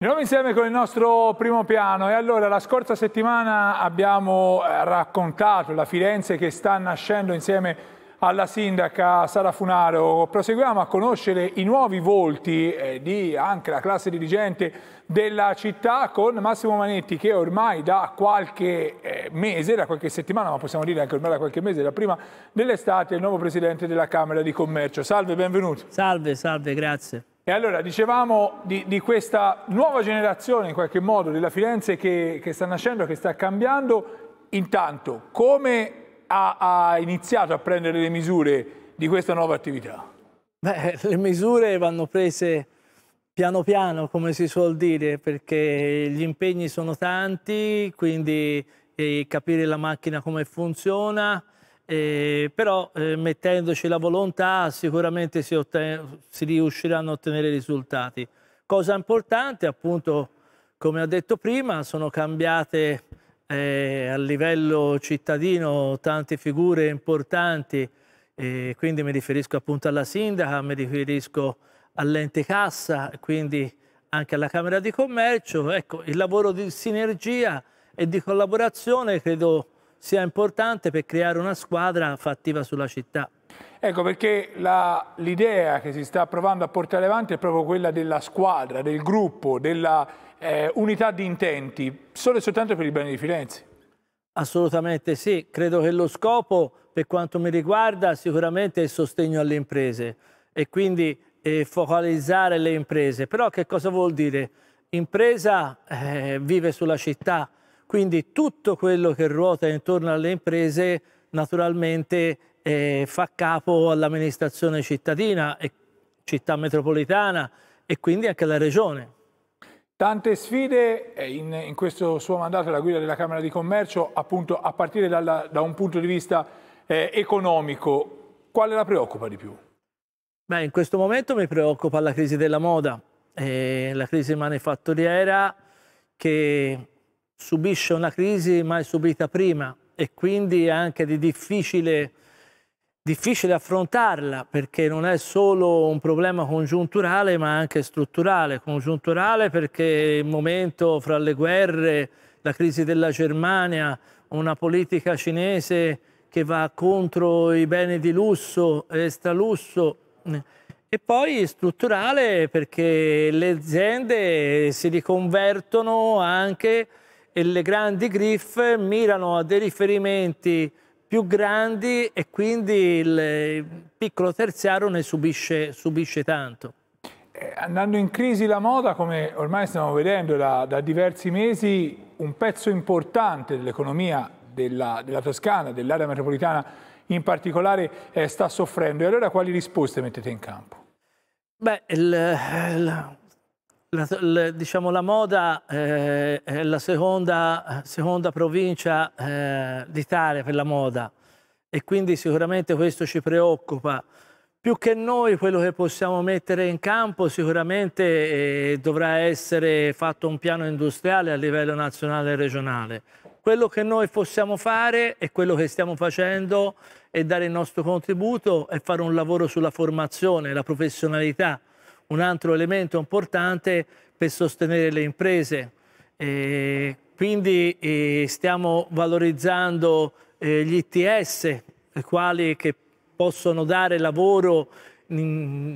Di nuovo insieme con il nostro primo piano e allora la scorsa settimana abbiamo eh, raccontato la Firenze che sta nascendo insieme alla sindaca Sara Funaro. Proseguiamo a conoscere i nuovi volti eh, di anche la classe dirigente della città con Massimo Manetti che ormai da qualche eh, mese, da qualche settimana, ma possiamo dire anche ormai da qualche mese, da prima dell'estate, è il nuovo presidente della Camera di Commercio. Salve, benvenuto. Salve, salve, grazie. E allora dicevamo di, di, questa nuova generazione in qualche modo della Firenze che, che sta nascendo, che sta cambiando. Intanto, come ha, ha, iniziato a prendere le misure di questa nuova attività? Beh, le misure vanno prese piano piano, come si suol dire, perché gli impegni sono tanti, quindi eh, capire la macchina come funziona, eh, però eh, mettendoci la volontà sicuramente si, si, riusciranno a ottenere risultati. Cosa importante, appunto, come ho detto prima, sono cambiate eh, a livello cittadino tante figure importanti, eh, quindi mi riferisco appunto alla sindaca, mi riferisco all'ente cassa, quindi anche alla Camera di Commercio. Ecco, il lavoro di sinergia e di collaborazione credo sia importante per creare una squadra fattiva sulla città. Ecco perché l'idea che si sta provando a portare avanti è proprio quella della squadra, del gruppo, della eh, unità di intenti, solo e soltanto per il bene di Firenze. Assolutamente sì, credo che lo scopo per quanto mi riguarda sicuramente è il sostegno alle imprese e quindi eh, focalizzare le imprese. Però che cosa vuol dire? Impresa eh, vive sulla città, quindi tutto quello che ruota intorno alle imprese naturalmente eh, fa capo all'amministrazione cittadina e città metropolitana e quindi anche alla regione. Tante sfide eh, in, in questo suo mandato alla guida della Camera di Commercio, appunto a partire dalla, da un punto di vista eh, economico, quale la preoccupa di più? Beh, in questo momento mi preoccupa la crisi della moda, eh, la crisi manifatturiera che subisce una crisi mai subita prima e quindi è anche di difficile, difficile affrontarla perché non è solo un problema congiunturale ma anche strutturale. Congiunturale perché il momento fra le guerre, la crisi della Germania, una politica cinese che va contro i beni di lusso, e stralusso E poi strutturale perché le aziende si riconvertono anche e le grandi griffe mirano a dei riferimenti più grandi e quindi il piccolo terziario ne subisce, subisce tanto. Eh, andando in crisi la moda, come ormai stiamo vedendo da, da diversi mesi, un pezzo importante dell'economia della, della Toscana, dell'area metropolitana in particolare, eh, sta soffrendo. E allora quali risposte mettete in campo? Beh, il, il la, la, diciamo, la moda eh, è la seconda, seconda provincia eh, d'Italia per la moda e quindi sicuramente questo ci preoccupa. Più che noi quello che possiamo mettere in campo sicuramente eh, dovrà essere fatto un piano industriale a livello nazionale e regionale. Quello che noi possiamo fare e quello che stiamo facendo è dare il nostro contributo e fare un lavoro sulla formazione, la professionalità, un altro elemento importante per sostenere le imprese. E quindi e stiamo valorizzando eh, gli ITS, quali che possono dare lavoro mh,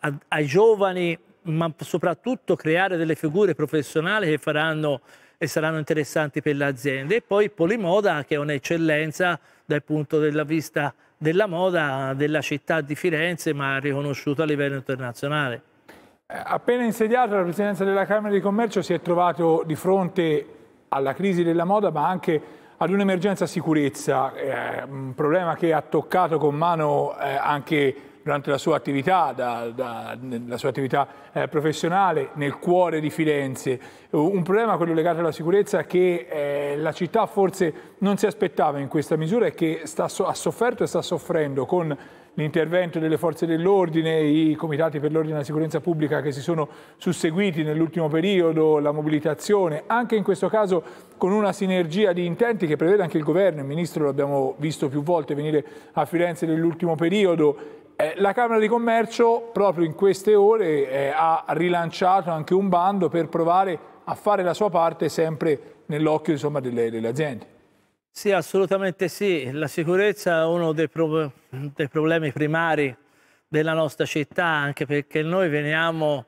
a, ai giovani, ma soprattutto creare delle figure professionali che faranno e saranno interessanti per le aziende. E poi Polimoda, che è un'eccellenza dal punto di vista della moda della città di Firenze, ma riconosciuto a livello internazionale. Appena insediato la presidenza della Camera di Commercio si è trovato di fronte alla crisi della moda, ma anche ad un'emergenza sicurezza, eh, un problema che ha toccato con mano eh, anche durante la sua attività, da, da, la sua attività eh, professionale nel cuore di Firenze. Un problema, quello legato alla sicurezza, che eh, la città forse non si aspettava in questa misura e che sta, ha sofferto e sta soffrendo con l'intervento delle forze dell'ordine, i comitati per l'ordine e la sicurezza pubblica che si sono susseguiti nell'ultimo periodo, la mobilitazione, anche in questo caso con una sinergia di intenti che prevede anche il governo, il ministro l'abbiamo visto più volte venire a Firenze nell'ultimo periodo, eh, la Camera di Commercio proprio in queste ore eh, ha rilanciato anche un bando per provare a fare la sua parte sempre nell'occhio delle, delle, aziende. Sì, assolutamente sì. La sicurezza è uno dei, pro dei problemi primari della nostra città, anche perché noi veniamo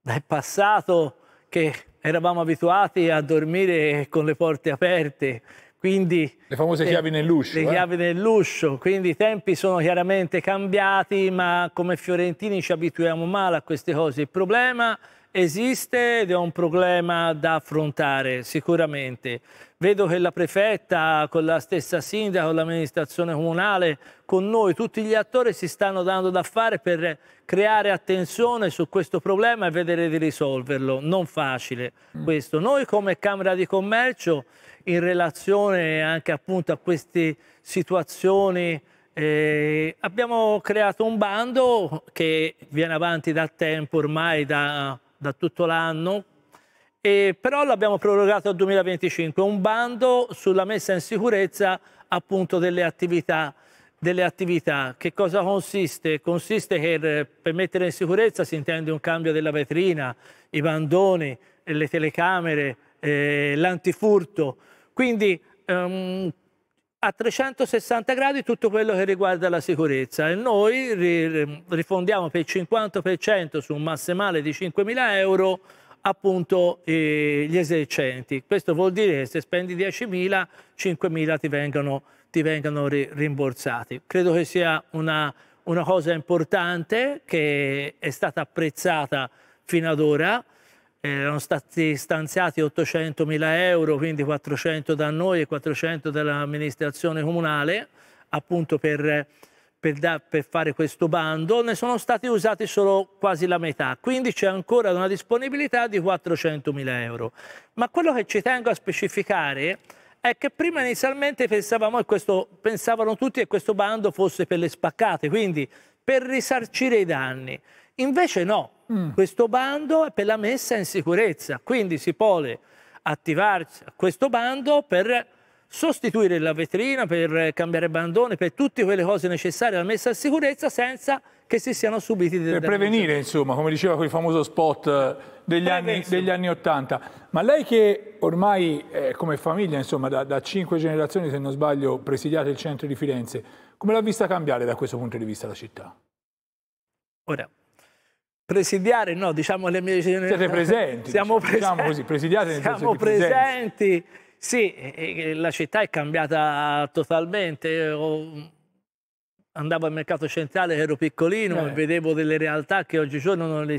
dal passato che eravamo abituati a dormire con le porte aperte quindi, le famose eh, chiavi nell'uscio. Le eh? chiavi nell'uscio, quindi i tempi sono chiaramente cambiati, ma come fiorentini ci abituiamo male a queste cose. Il problema è esiste ed è un problema da affrontare sicuramente. Vedo che la prefetta, con la stessa sindaca, con l'amministrazione comunale, con noi, tutti gli attori si stanno dando da fare per creare attenzione su questo problema e vedere di risolverlo. Non facile mm. questo. Noi come Camera di Commercio, in relazione anche appunto a queste situazioni eh, abbiamo creato un bando che viene avanti da tempo, ormai da da tutto l'anno, e però l'abbiamo prorogato al 2025, un bando sulla messa in sicurezza appunto delle attività delle attività. Che cosa consiste? Consiste che eh, per mettere in sicurezza si intende un cambio della vetrina, i bandoni, le telecamere, eh, l'antifurto. Quindi ehm, a 360 gradi tutto quello che riguarda la sicurezza e noi rifondiamo per il 50% su un massimale di 5.000 euro appunto eh, gli esercenti. Questo vuol dire che se spendi 10.000, 5.000 ti vengono, ti vengono ri rimborsati. Credo che sia una, una cosa importante che è stata apprezzata fino ad ora. Eh, erano stati stanziati mila euro, quindi 400 da noi e 400 dall'amministrazione comunale, appunto per, per, da, per, fare questo bando, ne sono stati usati solo quasi la metà, quindi c'è ancora una disponibilità di 400 mila euro. Ma quello che ci tengo a specificare è che prima inizialmente pensavamo, questo, pensavano tutti che questo bando fosse per le spaccate, quindi per risarcire i danni. Invece no, mm. questo bando è per la messa in sicurezza, quindi si può attivarsi a questo bando per sostituire la vetrina, per cambiare bandone, per tutte quelle cose necessarie alla messa in sicurezza senza che si siano subiti dei Per prevenire, insomma, come diceva quel famoso spot eh, degli, anni, degli anni, 80. Ma lei che ormai eh, come famiglia, insomma, da, da cinque generazioni, se non sbaglio, presidiate il centro di Firenze, come l'ha vista cambiare da questo punto di vista la città? Ora, presidiare, no, diciamo le mie generazioni. Siete presenti. Siamo diciamo, presenti. Diciamo così, presidiate nel Siamo presenti. Sì, la città è cambiata totalmente. Andavo al mercato centrale, ero piccolino, eh. vedevo delle realtà che oggigiorno non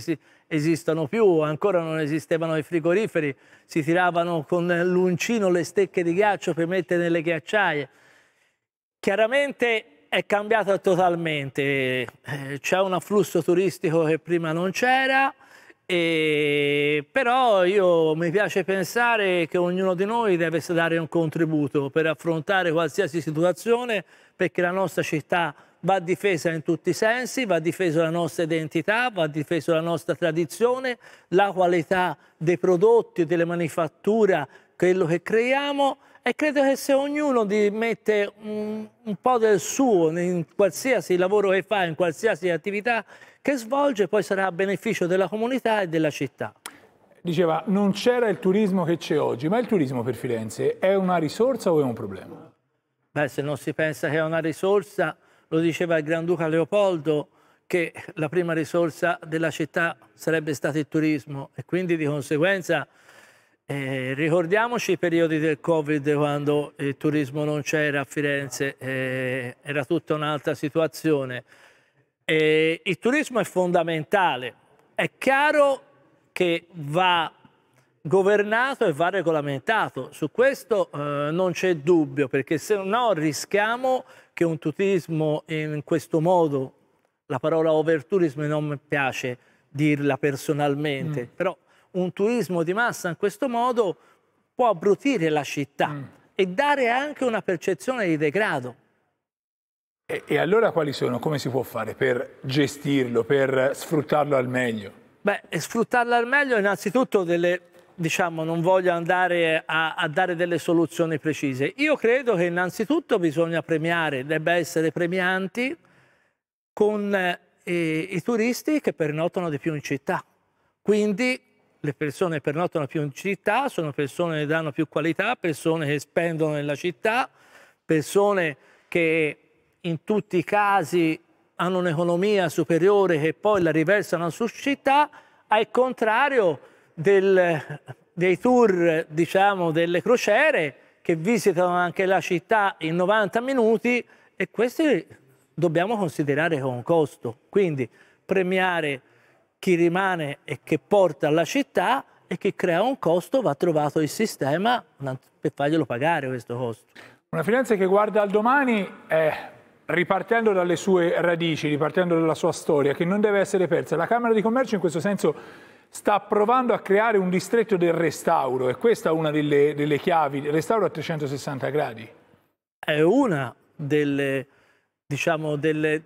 esistono più, ancora non esistevano i frigoriferi, si tiravano con l'uncino le stecche di ghiaccio per mettere nelle ghiacciaie. Chiaramente è cambiata totalmente, eh, c'è un afflusso turistico che prima non c'era, e... però io mi piace pensare che ognuno di noi deve dare un contributo per affrontare qualsiasi situazione perché la nostra città va difesa in tutti i sensi, va difesa la nostra identità, va difesa la nostra tradizione, la qualità dei prodotti, delle manifatture, quello che creiamo e credo che se ognuno mette un, un, po' del suo in qualsiasi lavoro che fa, in qualsiasi attività che svolge, poi sarà a beneficio della comunità e della città. Diceva, non c'era il turismo che c'è oggi, ma il turismo per Firenze è una risorsa o è un problema? Beh, se non si pensa che è una risorsa, lo diceva il Granduca Leopoldo, che la prima risorsa della città sarebbe stato il turismo e quindi di conseguenza eh, ricordiamoci i periodi del Covid quando il turismo non c'era a Firenze, eh, era tutta un'altra situazione. Eh, il turismo è fondamentale, è chiaro che va governato e va regolamentato, su questo eh, non c'è dubbio, perché se no rischiamo che un turismo in questo modo, la parola overtourism non mi piace dirla personalmente, mm. però un turismo di massa in questo modo può abbrutire la città mm. e dare anche una percezione di degrado. E, e allora quali sono? Come si può fare per gestirlo, per sfruttarlo al meglio? Beh, sfruttarlo al meglio innanzitutto delle, diciamo, non voglio andare a, a, dare delle soluzioni precise. Io credo che innanzitutto bisogna premiare, debba essere premianti con eh, i turisti che pernotano di più in città. Quindi le persone pernottano più in città, sono persone che danno più qualità, persone che spendono nella città, persone che in tutti i casi hanno un'economia superiore che poi la riversano su città, al contrario del, dei tour, diciamo, delle crociere che visitano anche la città in 90 minuti e questi dobbiamo considerare con costo. Quindi premiare chi rimane e che porta alla città e che crea un costo, va trovato il sistema per farglielo pagare questo costo. Una Firenze che guarda al domani eh, ripartendo dalle sue radici, ripartendo dalla sua storia, che non deve essere persa. La Camera di Commercio in questo senso sta provando a creare un distretto del restauro e questa è una delle, delle chiavi, il restauro a 360 gradi. È una delle, diciamo, delle,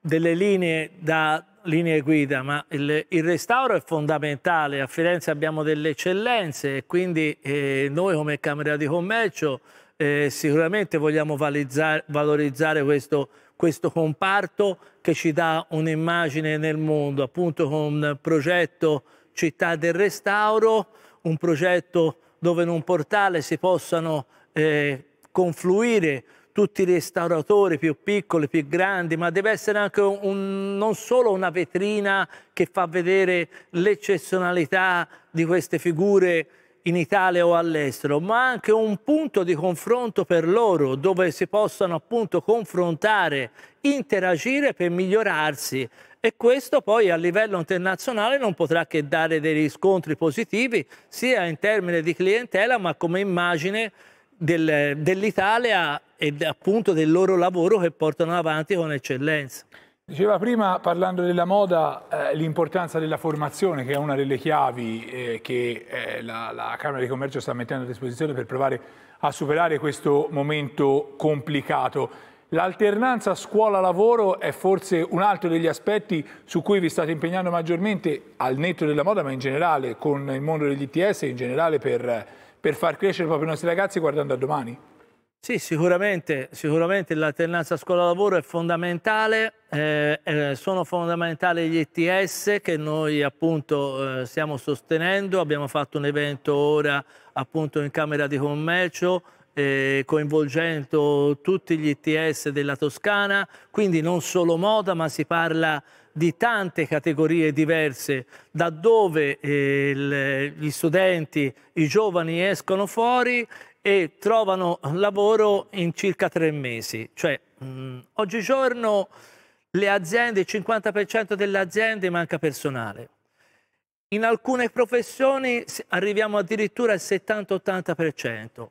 delle linee da linee guida, ma il, il, restauro è fondamentale. A Firenze abbiamo delle eccellenze e quindi eh, noi come Camera di Commercio eh, sicuramente vogliamo valorizzare questo, questo, comparto che ci dà un'immagine nel mondo, appunto con il progetto Città del Restauro, un progetto dove in un portale si possano eh, confluire tutti i restauratori più piccoli, più grandi, ma deve essere anche un, non solo una vetrina che fa vedere l'eccezionalità di queste figure in Italia o all'estero, ma anche un punto di confronto per loro dove si possano appunto confrontare, interagire per migliorarsi e questo poi a livello internazionale non potrà che dare dei riscontri positivi sia in termini di clientela ma come immagine del, dell'Italia e appunto del loro lavoro che portano avanti con eccellenza. Diceva prima, parlando della moda, eh, l'importanza della formazione, che è una delle chiavi eh, che eh, la, la, Camera di Commercio sta mettendo a disposizione per provare a superare questo momento complicato. L'alternanza scuola-lavoro è forse un altro degli aspetti su cui vi state impegnando maggiormente al netto della moda, ma in generale con il mondo degli ITS e in generale per per far crescere proprio i nostri ragazzi guardando a domani. Sì, sicuramente, sicuramente l'alternanza scuola-lavoro è fondamentale, eh, eh, sono fondamentali gli ETS che noi appunto eh, stiamo sostenendo, abbiamo fatto un evento ora appunto in Camera di Commercio eh, coinvolgendo tutti gli ETS della Toscana, quindi non solo moda ma si parla di tante categorie diverse, da dove eh, il, gli studenti, i giovani escono fuori e trovano lavoro in circa tre mesi. Cioè, mh, mm, oggigiorno le aziende, il 50% delle aziende manca personale. In alcune professioni arriviamo addirittura al 70-80%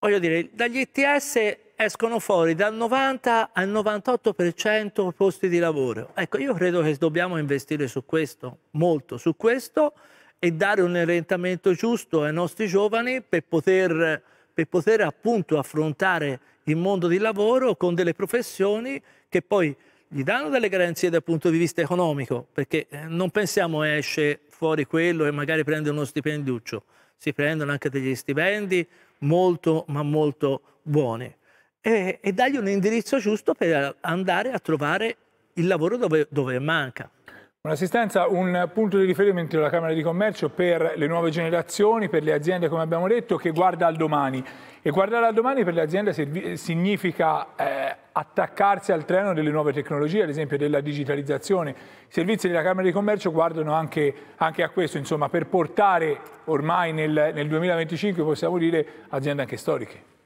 voglio dire, dagli ITS escono fuori dal 90 al 98% posti di lavoro. Ecco, io credo che dobbiamo investire su questo, molto su questo, e dare un orientamento giusto ai nostri giovani per poter, per poter appunto affrontare il mondo del lavoro con delle professioni che poi gli danno delle garanzie dal punto di vista economico, perché eh, non pensiamo esce fuori quello e magari prende uno stipendiuccio, si prendono anche degli stipendi, molto ma molto buone e, e dargli un indirizzo giusto per andare a trovare il lavoro dove, dove manca. Un'assistenza, un punto di riferimento della Camera di Commercio per le nuove generazioni, per le aziende come abbiamo detto, che guarda al domani. E guardare al domani per le aziende significa eh, attaccarsi al treno delle nuove tecnologie, ad esempio della digitalizzazione. I servizi della Camera di Commercio guardano anche, anche a questo, insomma, per portare ormai nel, nel 2025, possiamo dire, aziende anche storiche.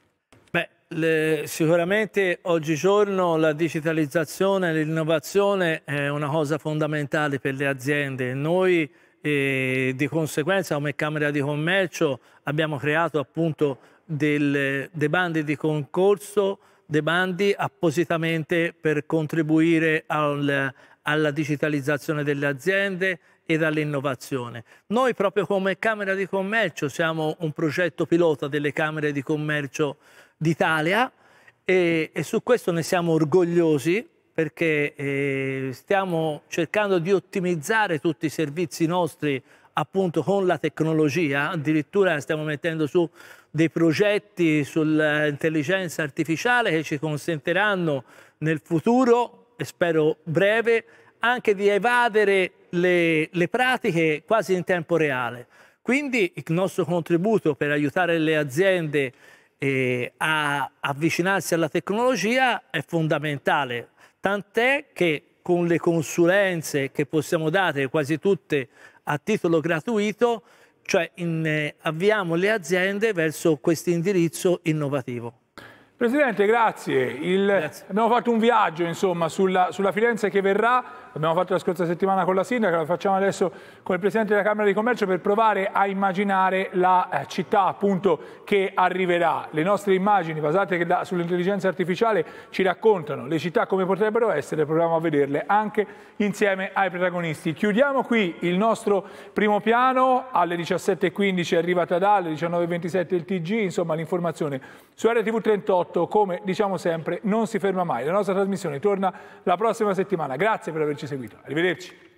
Le, sicuramente oggigiorno la digitalizzazione e l'innovazione è una cosa fondamentale per le aziende. Noi eh, di conseguenza come Camera di Commercio abbiamo creato appunto del, dei bandi di concorso, dei bandi appositamente per contribuire al, alla digitalizzazione delle aziende, e dall'innovazione. Noi proprio come Camera di Commercio siamo un progetto pilota delle Camere di Commercio d'Italia e, e, su questo ne siamo orgogliosi perché eh, stiamo cercando di ottimizzare tutti i servizi nostri appunto con la tecnologia, addirittura stiamo mettendo su dei progetti sull'intelligenza artificiale che ci consentiranno nel futuro, e spero breve, anche di evadere le, le pratiche quasi in tempo reale. Quindi il nostro contributo per aiutare le aziende eh, a avvicinarsi alla tecnologia è fondamentale, tant'è che con le consulenze che possiamo dare quasi tutte a titolo gratuito, cioè in, eh, avviamo le aziende verso questo indirizzo innovativo. Presidente, grazie. Il... grazie. Abbiamo fatto un viaggio insomma, sulla, sulla, Firenze che verrà, l'abbiamo fatto la scorsa settimana con la Sindaca, lo facciamo adesso con il Presidente della Camera di Commercio per provare a immaginare la eh, città appunto, che arriverà. Le nostre immagini basate sull'intelligenza artificiale ci raccontano le città come potrebbero essere, proviamo a vederle anche insieme ai protagonisti. Chiudiamo qui il nostro primo piano, alle 17.15 arriva Tadà, alle 19.27 il TG, insomma l'informazione su RTV 38 8, come diciamo sempre, non si ferma mai. La nostra trasmissione torna la prossima settimana. Grazie per averci seguito. Arrivederci.